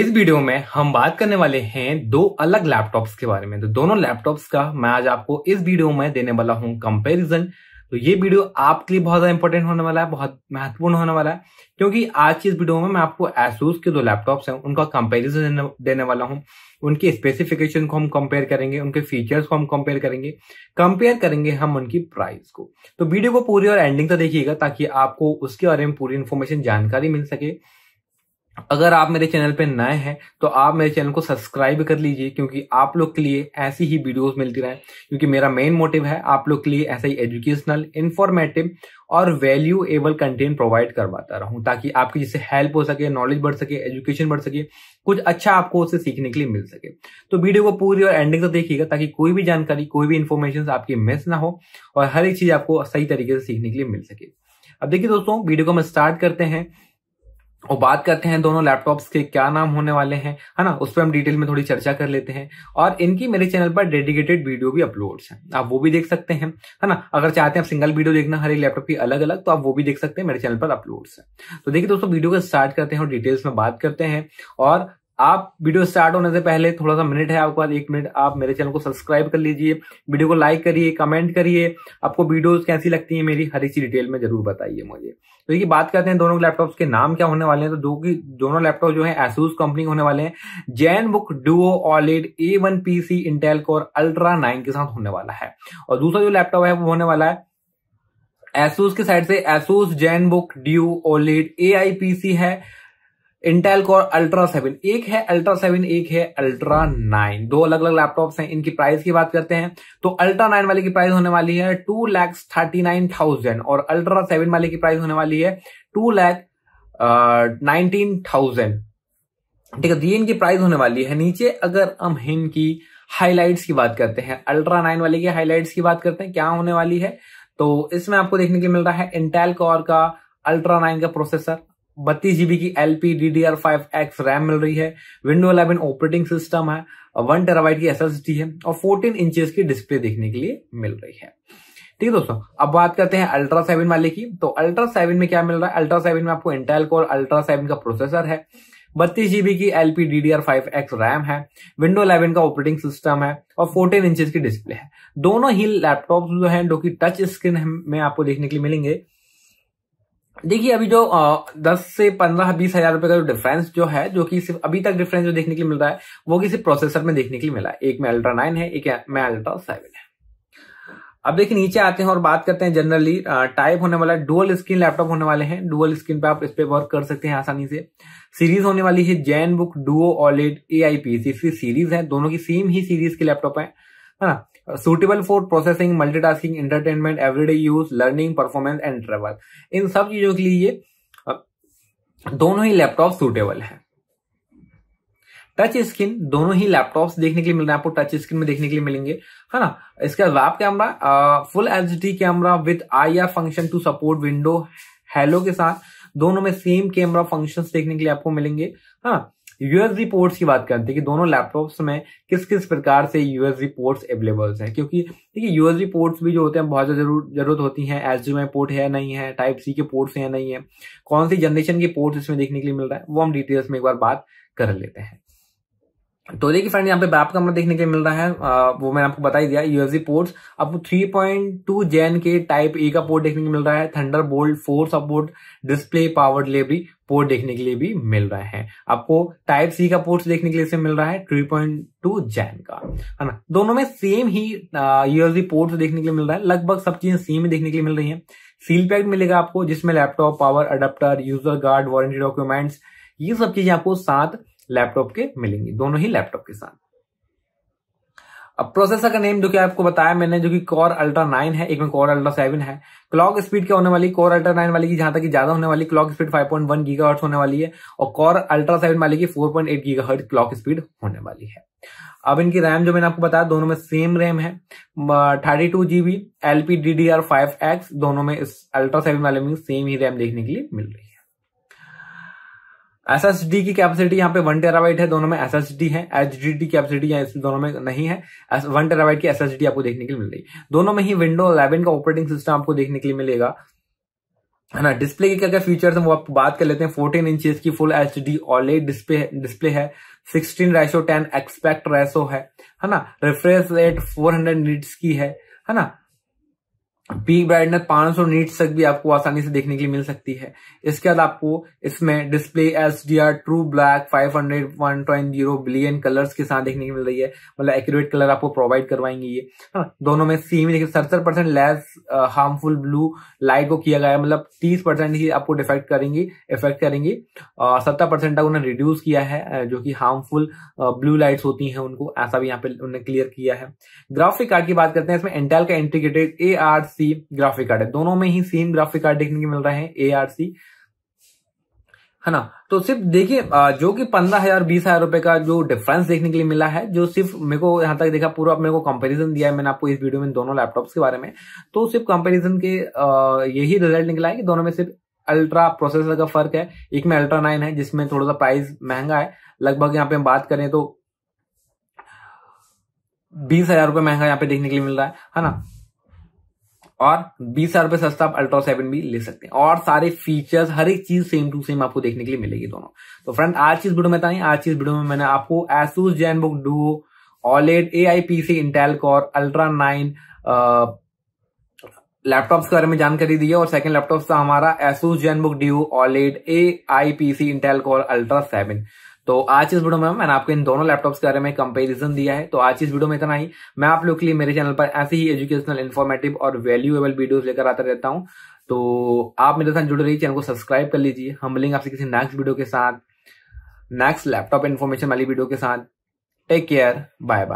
इस वीडियो में हम बात करने वाले हैं दो अलग लैपटॉप्स के बारे में तो दोनों लैपटॉप्स का मैं आज आपको इस वीडियो में देने वाला हूं कंपैरिजन तो ये वीडियो आपके लिए बहुत ज्यादा इंपॉर्टेंट होने वाला है बहुत महत्वपूर्ण होने वाला है क्योंकि आज की इस वीडियो में मैं आपको एसूस के दो लैपटॉप्स हैं उनका कंपेरिजन देने वाला हूं उनके स्पेसिफिकेशन को हम कंपेयर करेंगे उनके फीचर्स को हम कंपेयर करेंगे कंपेयर करेंगे हम उनकी प्राइस को तो वीडियो को पूरी और एंडिंग तक देखिएगा ताकि आपको उसके बारे में पूरी इन्फॉर्मेशन जानकारी मिल सके अगर आप मेरे चैनल पे नए हैं तो आप मेरे चैनल को सब्सक्राइब कर लीजिए क्योंकि आप लोग के लिए ऐसी ही वीडियोस मिलती रहे क्योंकि मेरा मेन मोटिव है आप लोग के लिए ऐसा ही एजुकेशनल इंफॉर्मेटिव और वैल्यू एबल कंटेंट प्रोवाइड करवाता रहूं ताकि आपकी जिससे हेल्प हो सके नॉलेज बढ़ सके एजुकेशन बढ़ सके कुछ अच्छा आपको उससे सीखने के लिए मिल सके तो वीडियो को पूरी और एंडिंग तक तो देखिएगा ताकि कोई भी जानकारी कोई भी इन्फॉर्मेशन आपकी मिस ना हो और हर एक चीज आपको सही तरीके से सीखने के लिए मिल सके अब देखिए दोस्तों वीडियो को हम स्टार्ट करते हैं और बात करते हैं दोनों लैपटॉप्स के क्या नाम होने वाले हैं है ना उस पर हम डिटेल में थोड़ी चर्चा कर लेते हैं और इनकी मेरे चैनल पर डेडिकेटेड वीडियो भी अपलोड्स हैं आप वो भी देख सकते हैं है ना अगर चाहते हैं आप सिंगल वीडियो देखना हर एक लैपटॉप की अलग अलग तो आप वो भी देख सकते हैं मेरे चैनल पर अपलोड्स है तो देखिए दोस्तों वीडियो को स्टार्ट करते हैं और डिटेल्स में बात करते हैं और आप वीडियो स्टार्ट होने से पहले थोड़ा सा मिनट है आपके पास एक मिनट आप मेरे चैनल को सब्सक्राइब कर लीजिए वीडियो को लाइक करिए कमेंट करिए आपको वीडियोस कैसी लगती है मेरी हर इसी चीज डिटेल में जरूर बताइए मुझे तो ये बात करते हैं दोनों लैपटॉप्स के नाम क्या होने वाले हैं तो दो की दोनों लैपटॉप जो है एसूस कंपनी होने वाले हैं Zenbook Duo OLED A one C Intel Core Ultra nine के साथ होने वाला है और दूसरा जो लैपटॉप है वो होने वाला है एसूस के साइड से Asus Zenbook Duo OLED A है इंटेल कोर अल्ट्रा सेवन एक है अल्ट्रा सेवन एक है अल्ट्रा नाइन दो अलग अलग लैपटॉप्स हैं इनकी प्राइस की बात करते हैं तो अल्ट्रा नाइन वाले की प्राइस होने वाली है two lakhs thirty nine thousand और अल्ट्रा सेवन वाले की प्राइस होने वाली है टू लैख नाइनटीन थाउजेंड ठीक है तो ये इनकी प्राइस होने वाली है नीचे अगर हम इनकी हाईलाइट्स की बात करते हैं अल्ट्रा नाइन वाले की हाईलाइट्स की बात करते हैं क्या होने वाली है तो इसमें आपको देखने को मिल रहा है इंटेल कोर का अल्ट्रा नाइन का प्रोसेसर बत्तीस जीबी की L P D D R five X RAM मिल रही है विंडो इलेवन ऑपरेटिंग सिस्टम है वन टेरावाइट की एसएसडी है और फोर्टीन इंचेस की डिस्प्ले देखने के लिए मिल रही है ठीक है दोस्तों अब बात करते हैं अल्ट्रा सेवन वाले की तो अल्ट्रा सेवन में क्या मिल रहा है अल्ट्रा सेवन में आपको इंटेल को अल्ट्रा सेवन का प्रोसेसर है बत्तीस जीबी की L P D D R five X RAM है विंडो इलेवन का ऑपरेटिंग सिस्टम है और फोर्टीन इंचेस की डिस्प्ले है दोनों ही लैपटॉप जो है जो की टच स्क्रीन में आपको देखने के लिए मिलेंगे देखिए अभी जो आ, दस से पंद्रह बीस हजार रुपए का जो डिफरेंस जो है जो कि सिर्फ अभी तक डिफरेंस जो देखने के लिए मिल रहा है वो किसी प्रोसेसर में देखने के लिए मिला है एक में अल्ट्रा नाइन है एक में अल्ट्रा सेवन है अब देखिए नीचे आते हैं और बात करते हैं जनरली टाइप होने वाला डुअल स्क्रीन लैपटॉप होने वाले हैं डुअल स्क्रीन पे आप इस पे वर्क कर सकते हैं आसानी से सीरीज होने वाली है Zenbook Duo OLED A I P series है दोनों की सेम ही सीरीज के लैपटॉप है ना suitable for processing multitasking entertainment everyday use learning performance and travel इन सब चीजों के लिए uh, दोनों ही लैपटॉप सुटेबल है टच स्क्रीन दोनों ही लैपटॉप्स देखने के लिए मिल रहे हैं आपको टच स्क्रीन में देखने के लिए मिलेंगे है ना इसका web camera full H D camera with I R function to support Windows Hello के साथ दोनों में सेम कैमरा फंक्शंस देखने के लिए आपको मिलेंगे है ना यूएसडी पोर्ट्स की बात करते हैं कि दोनों लैपटॉप्स में किस किस प्रकार से यूएसडी पोर्ट्स अवेलेबल्स हैं क्योंकि देखिए यूएसडी पोर्ट्स भी जो होते हैं बहुत ज़्यादा जरूरत होती है एच डी पोर्ट है नहीं है टाइप सी के पोर्ट्स हैं नहीं है कौन सी जनरेशन के पोर्ट्स इसमें देखने के लिए मिल रहा है वो हम डिटेल्स में एक बार बात कर लेते हैं तो देखिए फ्रेंड यहाँ पे बैप का हमें देखने के मिल रहा है आ, वो मैंने आपको बताई दिया यूएसडी पोर्ट्स आपको 3.2 जेन के टाइप ए का पोर्ट देखने को मिल रहा है Thunderbolt four support display power delivery port देखने के लिए भी मिल रहा है आपको टाइप सी का पोर्ट देखने के लिए से मिल रहा है 3.2 जैन का है ना दोनों में सेम ही यूएसडी पोर्ट्स देखने के लिए मिल रहा है लगभग सब चीजें सेम ही देखने के लिए मिल रही है सील पैक मिलेगा आपको जिसमें laptop power adapter user guide warranty documents ये सब चीजें आपको साथ लैपटॉप के मिलेंगी दोनों ही लैपटॉप के साथ अब प्रोसेसर का नेम जो कि आपको बताया मैंने जो कि कोर अल्ट्रा नाइन है एक में कोर अल्ट्रा सेवन है क्लॉक स्पीड क्या होने वाली कोर अल्ट्रा नाइन वाली की जहां तक ज्यादा होने वाली क्लॉक स्पीड 5.1 पॉइंट गीगा होने वाली है और कोर अल्ट्रा सेवन वाली की 4.8 point gigahertz clock speed होने वाली है अब इनकी रैम जो मैंने आपको बताया दोनों में सेम रैम है thirty two GB LP D D R five X दोनों में इस अल्ट्रा सेवन वाले में सेम ही रैम देखने के लिए मिल रही है एस एस डी की कैपेसिटी यहाँ पे वन टेराबाइट है दोनों में एस एस डी है एच डी डी कैपेसिटी यहाँ दोनों में नहीं है वन टेराबाइट की एस एस डी आपको देखने के लिए मिल रही दोनों में ही विंडो इलेवन का ऑपरेटिंग सिस्टम आपको देखने के लिए मिलेगा है ना डिस्प्ले के क्या क्या फीचर्स हैं वो आप बात कर लेते हैं 14 इंचेस की full H D OLED display display है 16 रेशो 10 एक्सपेक्ट रेशो है है ना रिफ्रेश रेट 400 नीट्स की है है ना पीक ब्राइटनेस 500 नीट तक भी आपको आसानी से देखने के लिए मिल सकती है इसके बाद आपको इसमें display S D R true black five hundred one point zero billion colours के साथ देखने को मिल रही है मतलब एक्यूरेट कलर आपको प्रोवाइड करवाएंगे ये दोनों में सेम ही देखिए सत्तर percent less harmful blue light को किया गया है मतलब तीस परसेंट ही आपको डिफेक्ट करेंगी इफेक्ट करेंगी सत्तर परसेंट तक उन्हें रिड्यूस किया है जो कि हार्मफुल ब्लू लाइट्स होती हैं उनको ऐसा भी यहाँ पे उन्हें क्लियर किया है ग्राफिक कार्ड की बात करते हैं इसमें इंटेल का integrated A R C graphic card है दोनों में ही सेम ग्राफिक कार्ड देखने को मिल रहा है ए आर सी है ना तो सिर्फ देखिए जो कि पंद्रह हजार बीस हजार रुपए का जो डिफरेंस देखने के लिए मिला है जो सिर्फ मेरे को यहां तक देखा पूरा मेरे को कंपैरिजन दिया है मैंने आपको इस वीडियो में दोनों लैपटॉप्स के बारे में तो सिर्फ कंपैरिजन के यही रिजल्ट निकला है कि दोनों में सिर्फ अल्ट्रा प्रोसेसर का फर्क है एक में अल्ट्रा नाइन है जिसमें थोड़ा सा प्राइस महंगा है लगभग यहाँ पे हम बात करें तो बीस हजार रुपये महंगा यहाँ पे देखने के लिए मिल रहा है है ना और बीस हजार रुपए सस्ता आप अल्ट्रा सेवन भी ले सकते हैं और सारे फीचर्स हर एक चीज सेम टू सेम आपको देखने के लिए मिलेगी दोनों तो फ्रेंड आज चीज वीडियो में बताएं आज की वीडियो में मैंने आपको Asus Zenbook Duo OLED A I P C Intel Core Ultra nine laptops के बारे में जानकारी दी है और सेकंड लैपटॉप था हमारा Asus book Duo OLED A I P C Intel Core Ultra seven तो आज इस वीडियो में मैंने आपको इन दोनों लैपटॉप्स के बारे में कंपैरिजन दिया है तो आज इस वीडियो में इतना ही मैं आप लोग के लिए मेरे चैनल पर ऐसे ही एजुकेशनल इन्फॉर्मेटिव और वैल्यूएबल वीडियोस लेकर आता रहता हूं तो आप मेरे साथ जुड़े रहिए चैनल को सब्सक्राइब कर लीजिए हम लिंग आपसे किसी नेक्स्ट वीडियो के साथ नेक्स्ट लैपटॉप इन्फॉर्मेशन वाली वीडियो के साथ टेक केयर बाय बाय